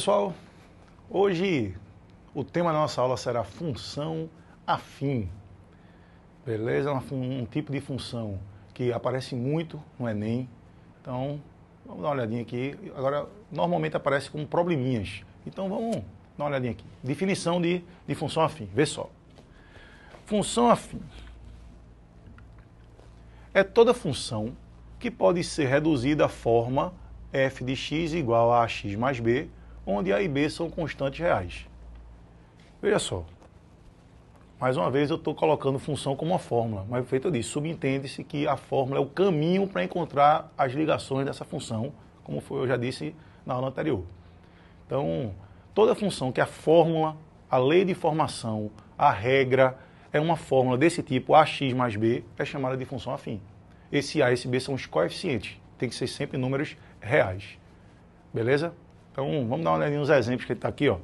pessoal, hoje o tema da nossa aula será função afim. Beleza? Um, um tipo de função que aparece muito no Enem. Então, vamos dar uma olhadinha aqui. Agora, normalmente aparece com probleminhas. Então, vamos dar uma olhadinha aqui. Definição de, de função afim. Vê só. Função afim é toda função que pode ser reduzida à forma f de x igual a x mais b onde A e B são constantes reais. Veja só. Mais uma vez, eu estou colocando função como uma fórmula, mas feito é disso, subentende-se que a fórmula é o caminho para encontrar as ligações dessa função, como foi, eu já disse na aula anterior. Então, toda função que a fórmula, a lei de formação, a regra, é uma fórmula desse tipo, ax mais b, é chamada de função afim. Esse a e esse b são os coeficientes, tem que ser sempre números reais. Beleza? Então, vamos dar uma olhadinha nos exemplos que está aqui, ó.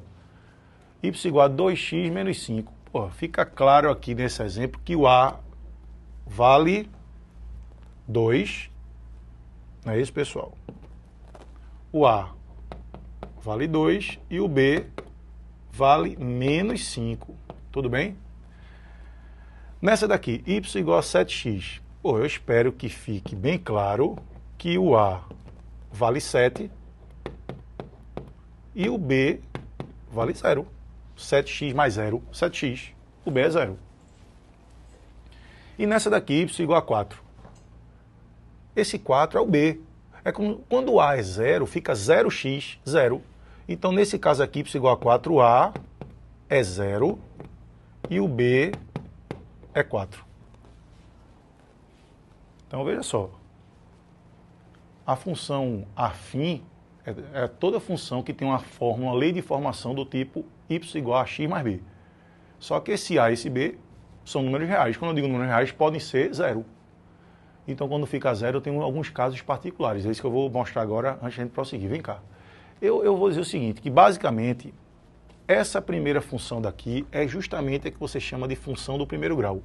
Y igual a 2x menos 5. Pô, fica claro aqui nesse exemplo que o A vale 2. Não é isso, pessoal? O A vale 2 e o B vale menos 5. Tudo bem? Nessa daqui, y igual a 7x. Pô, eu espero que fique bem claro que o A vale 7 e o B vale zero. 7x mais zero, 7x. O B é zero. E nessa daqui, y igual a 4. Esse 4 é o B. É como, quando o A é zero, fica 0x, zero. Então, nesse caso aqui, y igual a 4, o A é zero e o B é 4. Então, veja só. A função afim é, é toda função que tem uma fórmula, uma lei de formação do tipo y igual a x mais b. Só que esse a e esse b são números reais. Quando eu digo números reais, podem ser zero. Então, quando fica zero, eu tenho alguns casos particulares. É isso que eu vou mostrar agora antes de a gente prosseguir. Vem cá. Eu, eu vou dizer o seguinte, que basicamente, essa primeira função daqui é justamente a que você chama de função do primeiro grau.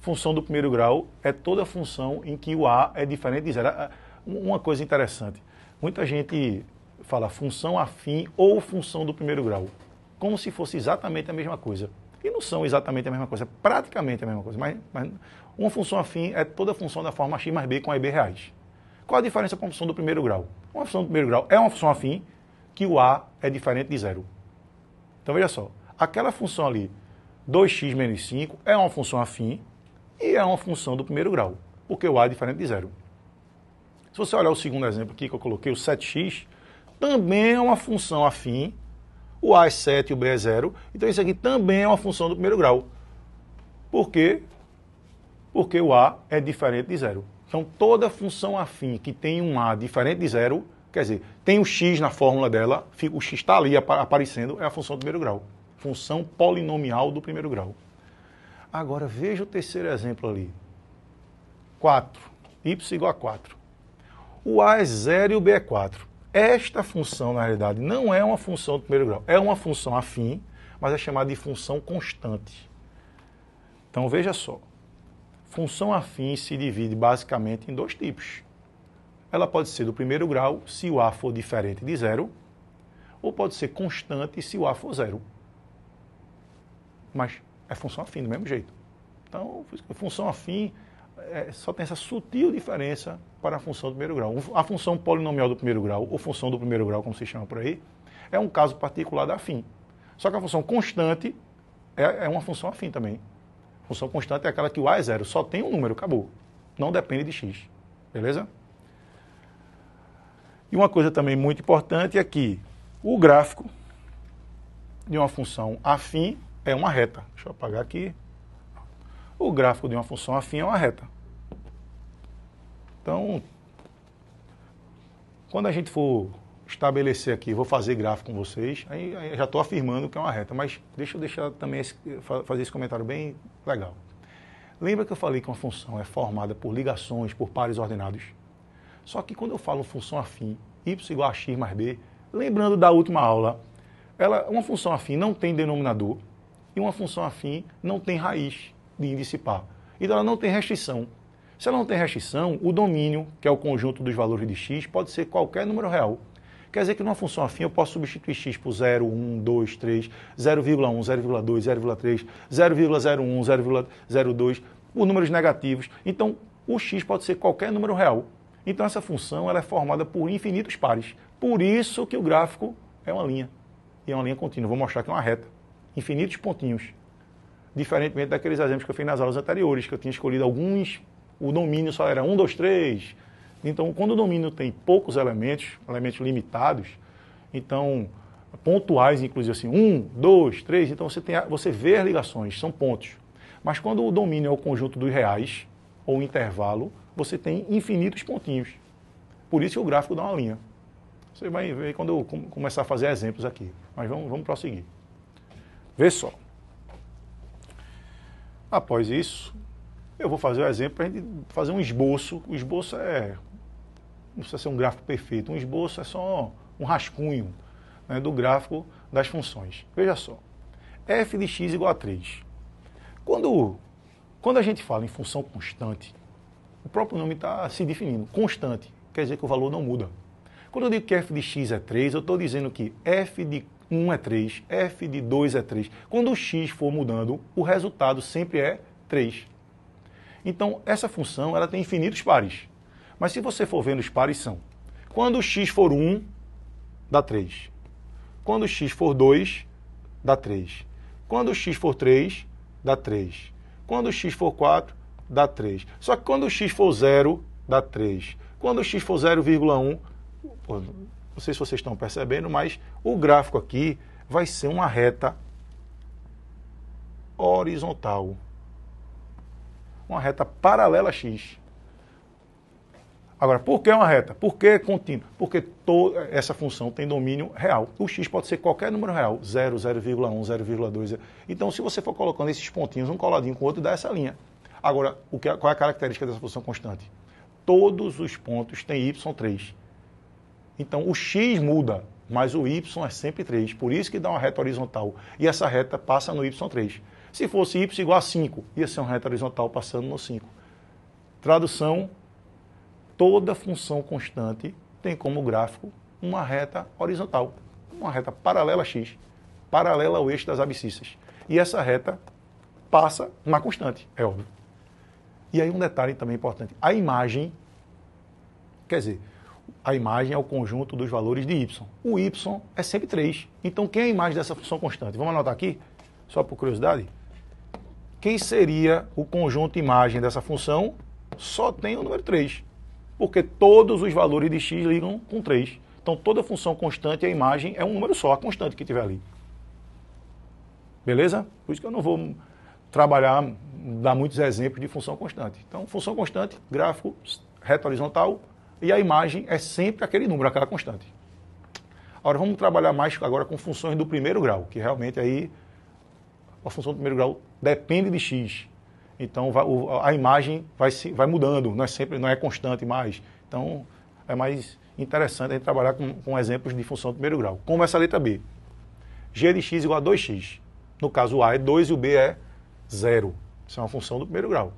Função do primeiro grau é toda função em que o a é diferente de zero. Ah, ah, uma coisa interessante. Muita gente fala função afim ou função do primeiro grau, como se fosse exatamente a mesma coisa. E não são exatamente a mesma coisa, é praticamente a mesma coisa, mas, mas uma função afim é toda função da forma x mais b com a e b reais. Qual a diferença com a função do primeiro grau? Uma função do primeiro grau é uma função afim que o a é diferente de zero. Então veja só, aquela função ali, 2x menos 5, é uma função afim e é uma função do primeiro grau, porque o a é diferente de zero. Se você olhar o segundo exemplo aqui que eu coloquei, o 7x, também é uma função afim, o A é 7 e o B é 0. Então isso aqui também é uma função do primeiro grau. Por quê? Porque o A é diferente de zero. Então toda função afim que tem um A diferente de zero, quer dizer, tem o x na fórmula dela, o x está ali aparecendo, é a função do primeiro grau. Função polinomial do primeiro grau. Agora veja o terceiro exemplo ali. 4. Y igual a 4 o a é 0 e o b é 4 Esta função, na realidade, não é uma função do primeiro grau, é uma função afim, mas é chamada de função constante. Então veja só, função afim se divide basicamente em dois tipos. Ela pode ser do primeiro grau se o A for diferente de zero, ou pode ser constante se o A for zero. Mas é função afim do mesmo jeito. Então, função afim é, só tem essa sutil diferença para a função do primeiro grau. A função polinomial do primeiro grau, ou função do primeiro grau, como se chama por aí, é um caso particular da afim. Só que a função constante é, é uma função afim também. A função constante é aquela que o A é zero, só tem um número, acabou. Não depende de x. Beleza? E uma coisa também muito importante é que o gráfico de uma função afim é uma reta. Deixa eu apagar aqui o gráfico de uma função afim é uma reta. Então, quando a gente for estabelecer aqui, vou fazer gráfico com vocês, aí, aí já estou afirmando que é uma reta, mas deixa eu deixar também esse, fazer esse comentário bem legal. Lembra que eu falei que uma função é formada por ligações, por pares ordenados? Só que quando eu falo função afim, y igual a x mais b, lembrando da última aula, ela, uma função afim não tem denominador e uma função afim não tem raiz de dissipar. Então ela não tem restrição. Se ela não tem restrição, o domínio, que é o conjunto dos valores de x, pode ser qualquer número real. Quer dizer que numa função afim eu posso substituir x por 0, 1, 2, 3, 0,1, 0,2, 0,3, 0,01, 0,02, por números negativos. Então, o x pode ser qualquer número real. Então, essa função ela é formada por infinitos pares. Por isso que o gráfico é uma linha. E é uma linha contínua. Vou mostrar que é uma reta. Infinitos pontinhos diferentemente daqueles exemplos que eu fiz nas aulas anteriores, que eu tinha escolhido alguns, o domínio só era um dois, três. Então, quando o domínio tem poucos elementos, elementos limitados, então, pontuais, inclusive assim, um, dois, três. então você, tem, você vê as ligações, são pontos. Mas quando o domínio é o conjunto dos reais, ou intervalo, você tem infinitos pontinhos. Por isso que o gráfico dá uma linha. Você vai ver quando eu começar a fazer exemplos aqui. Mas vamos, vamos prosseguir. Vê só. Após isso, eu vou fazer o um exemplo para a gente fazer um esboço. O esboço é. Não precisa ser um gráfico perfeito. Um esboço é só um rascunho né, do gráfico das funções. Veja só. f de x igual a 3. Quando, quando a gente fala em função constante, o próprio nome está se definindo. Constante quer dizer que o valor não muda. Quando eu digo que f de x é 3, eu estou dizendo que f de 1 é 3, f de 2 é 3. Quando o x for mudando, o resultado sempre é 3. Então, essa função ela tem infinitos pares. Mas se você for vendo, os pares são. Quando o x for 1, dá 3. Quando o x for 2, dá 3. Quando o x for 3, dá 3. Quando o x for 4, dá 3. Só que quando o x for 0, dá 3. Quando o x for 0,1, não sei se vocês estão percebendo, mas o gráfico aqui vai ser uma reta horizontal. Uma reta paralela a x. Agora, por que uma reta? Por que contínua? Porque toda essa função tem domínio real. O x pode ser qualquer número real, 0, 0,1, 0,2. Então, se você for colocando esses pontinhos um coladinho com o outro, dá essa linha. Agora, o que, é, qual é a característica dessa função constante? Todos os pontos têm y3. Então o x muda, mas o y é sempre 3. Por isso que dá uma reta horizontal. E essa reta passa no y3. Se fosse y igual a 5, ia ser uma reta horizontal passando no 5. Tradução: toda função constante tem como gráfico uma reta horizontal, uma reta paralela a x, paralela ao eixo das abscissas. E essa reta passa na constante, é óbvio. E aí um detalhe também importante: a imagem, quer dizer, a imagem é o conjunto dos valores de y. O y é sempre 3. Então, quem é a imagem dessa função constante? Vamos anotar aqui, só por curiosidade. Quem seria o conjunto imagem dessa função? Só tem o número 3, porque todos os valores de x ligam com 3. Então, toda função constante, a imagem é um número só, a constante que tiver ali. Beleza? Por isso que eu não vou trabalhar, dar muitos exemplos de função constante. Então, função constante, gráfico reto horizontal, e a imagem é sempre aquele número, aquela constante. Agora vamos trabalhar mais agora com funções do primeiro grau, que realmente aí a função do primeiro grau depende de x. Então vai, a imagem vai, se, vai mudando, não é sempre, não é constante mais. Então é mais interessante a gente trabalhar com, com exemplos de função do primeiro grau. Como essa letra B. g de x igual a 2x. No caso, o a é 2 e o b é 0. Isso é uma função do primeiro grau.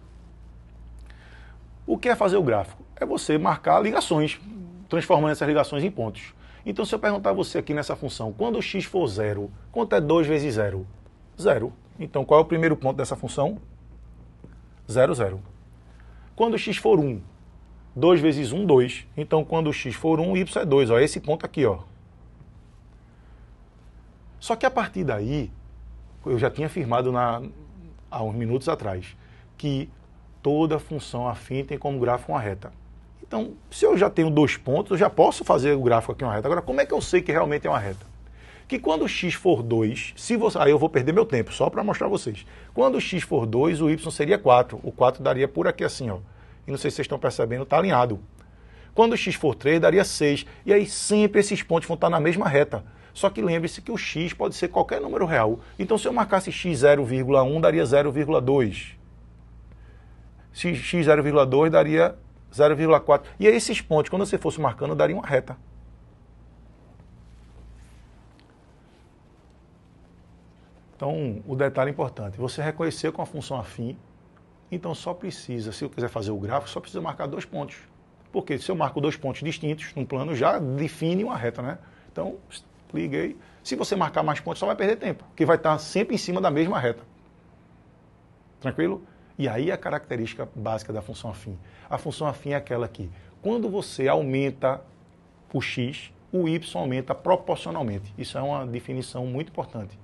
O que é fazer o gráfico? É você marcar ligações, transformando essas ligações em pontos. Então, se eu perguntar a você aqui nessa função, quando x for zero, quanto é 2 vezes zero? Zero. Então, qual é o primeiro ponto dessa função? Zero, zero. Quando x for 1, um, 2 vezes 1, um, 2. Então, quando x for 1, y é 2. Ó, esse ponto aqui, ó. Só que a partir daí, eu já tinha afirmado na, há uns minutos atrás, que toda função afim tem como gráfico uma reta. Então, se eu já tenho dois pontos, eu já posso fazer o gráfico aqui uma reta. Agora, como é que eu sei que realmente é uma reta? Que quando x for 2, se você, aí eu vou perder meu tempo, só para mostrar vocês. Quando x for 2, o y seria 4. O 4 daria por aqui assim, ó. E não sei se vocês estão percebendo, está alinhado. Quando x for 3, daria 6. E aí sempre esses pontos vão estar na mesma reta. Só que lembre-se que o x pode ser qualquer número real. Então, se eu marcasse x 0,1, daria 0,2 x, x 0,2 daria 0,4. E aí esses pontos, quando você fosse marcando, daria uma reta. Então, o detalhe importante, você reconheceu com a função afim, então só precisa, se eu quiser fazer o gráfico, só precisa marcar dois pontos. Porque se eu marco dois pontos distintos num plano, já define uma reta, né? Então, liguei. Se você marcar mais pontos, só vai perder tempo, porque vai estar sempre em cima da mesma reta. Tranquilo? E aí a característica básica da função afim. A função afim é aquela que, quando você aumenta o x, o y aumenta proporcionalmente. Isso é uma definição muito importante.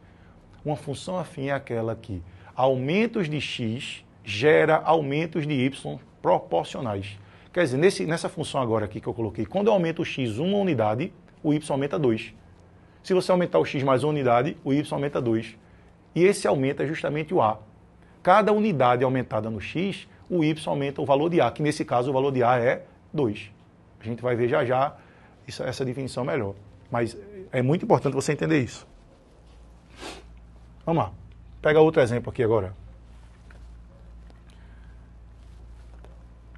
Uma função afim é aquela que aumentos de x gera aumentos de y proporcionais. Quer dizer, nesse, nessa função agora aqui que eu coloquei, quando eu aumento o x uma unidade, o y aumenta 2. Se você aumentar o x mais uma unidade, o y aumenta 2. E esse aumenta é justamente o a. Cada unidade aumentada no X, o Y aumenta o valor de A, que nesse caso o valor de A é 2. A gente vai ver já já essa definição melhor. Mas é muito importante você entender isso. Vamos lá. Pega outro exemplo aqui agora.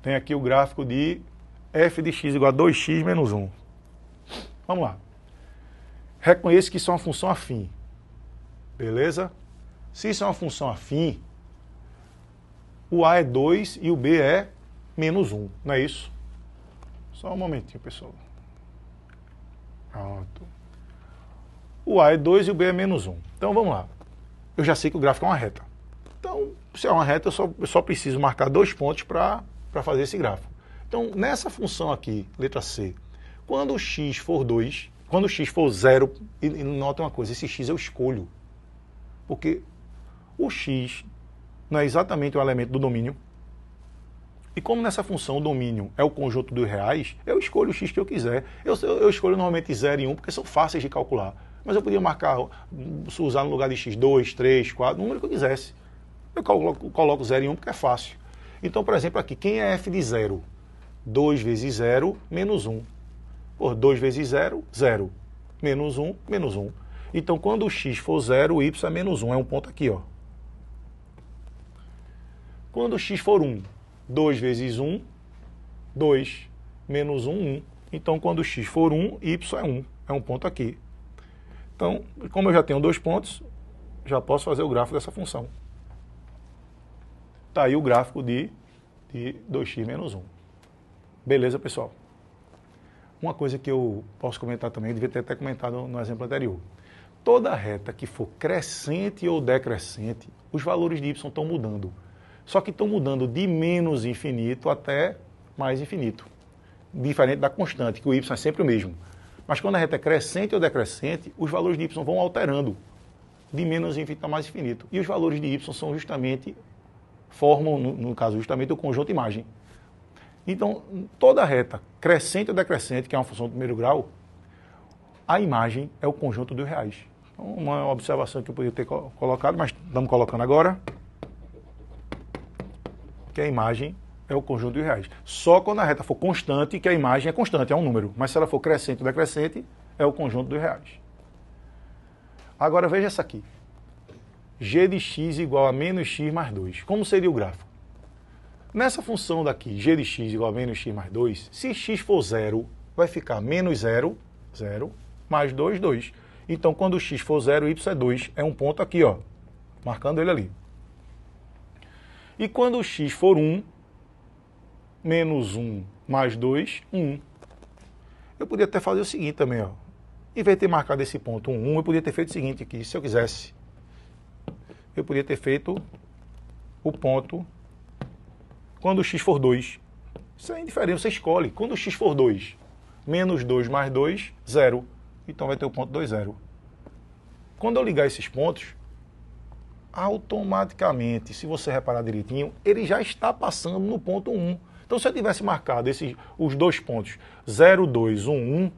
Tem aqui o gráfico de f de x igual a 2x menos 1. Vamos lá. Reconheça que isso é uma função afim. Beleza? Se isso é uma função afim, o A é 2 e o B é menos 1, não é isso? Só um momentinho, pessoal. Pronto. O A é 2 e o B é menos 1. Então vamos lá. Eu já sei que o gráfico é uma reta. Então, se é uma reta, eu só, eu só preciso marcar dois pontos para fazer esse gráfico. Então, nessa função aqui, letra C, quando o x for 2, quando o x for 0, e, e nota uma coisa, esse x eu escolho. Porque o x não é exatamente o elemento do domínio. E como nessa função o domínio é o conjunto dos reais, eu escolho o x que eu quiser. Eu, eu escolho normalmente 0 e 1 porque são fáceis de calcular. Mas eu podia marcar, usar no lugar de x 2, 3, 4, o número que eu quisesse. Eu coloco, coloco 0 e 1 porque é fácil. Então, por exemplo, aqui, quem é f de 0? 2 vezes 0, menos 1. Por 2 vezes 0, 0. Menos 1, menos 1. Então, quando o x for 0, o y é menos 1. É um ponto aqui, ó. Quando x for 1, 2 vezes 1, 2, menos 1, 1. Então, quando x for 1, y é 1, é um ponto aqui. Então, como eu já tenho dois pontos, já posso fazer o gráfico dessa função. Está aí o gráfico de, de 2x menos 1. Beleza, pessoal? Uma coisa que eu posso comentar também, devia ter até comentado no exemplo anterior. Toda reta que for crescente ou decrescente, os valores de y estão mudando só que estão mudando de menos infinito até mais infinito. Diferente da constante, que o y é sempre o mesmo. Mas quando a reta é crescente ou decrescente, os valores de y vão alterando de menos infinito a mais infinito. E os valores de y são justamente, formam, no, no caso, justamente o conjunto imagem. Então, toda reta crescente ou decrescente, que é uma função do primeiro grau, a imagem é o conjunto dos reais. Então, uma observação que eu podia ter colocado, mas estamos colocando agora que a imagem é o conjunto de reais. Só quando a reta for constante, que a imagem é constante, é um número. Mas se ela for crescente ou decrescente, é o conjunto dos reais. Agora veja essa aqui. g de x igual a menos x mais 2. Como seria o gráfico? Nessa função daqui, g de x igual a menos x mais 2, se x for zero, vai ficar menos zero, zero, mais 2, 2. Então, quando x for zero, y é 2. É um ponto aqui, ó, marcando ele ali. E quando o x for 1, menos 1 mais 2, 1. Eu podia até fazer o seguinte também, ó. Em vez de ter marcado esse ponto 1, 1, eu podia ter feito o seguinte aqui, se eu quisesse. Eu podia ter feito o ponto quando o x for 2. Isso é indiferente, você escolhe. Quando o x for 2, menos 2 mais 2, 0. Então vai ter o ponto 2, 0. Quando eu ligar esses pontos, automaticamente, se você reparar direitinho, ele já está passando no ponto 1. Então, se eu tivesse marcado esses, os dois pontos 0, 2, 1, 1,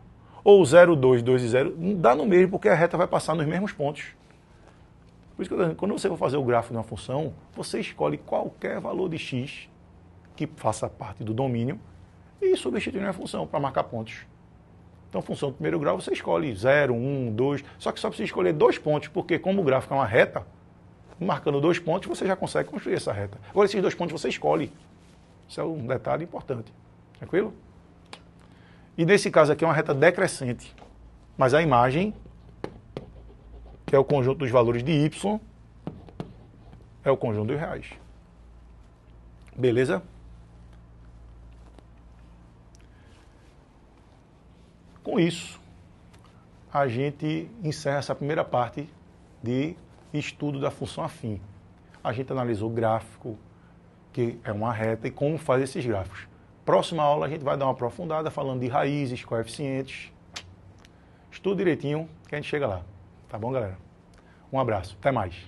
ou 0, 2, 2 e 0, dá no mesmo, porque a reta vai passar nos mesmos pontos. Por isso que eu digo, quando você for fazer o gráfico de uma função, você escolhe qualquer valor de x que faça parte do domínio e substitui na função para marcar pontos. Então, função do primeiro grau, você escolhe 0, 1, 2, só que só precisa escolher dois pontos, porque como o gráfico é uma reta, marcando dois pontos, você já consegue construir essa reta. Agora, esses dois pontos você escolhe. Isso é um detalhe importante. Tranquilo? E nesse caso aqui é uma reta decrescente. Mas a imagem, que é o conjunto dos valores de Y, é o conjunto dos reais. Beleza? Com isso, a gente encerra essa primeira parte de estudo da função afim. A gente analisou o gráfico, que é uma reta, e como faz esses gráficos. Próxima aula a gente vai dar uma aprofundada falando de raízes, coeficientes. Estudo direitinho que a gente chega lá. Tá bom, galera? Um abraço. Até mais.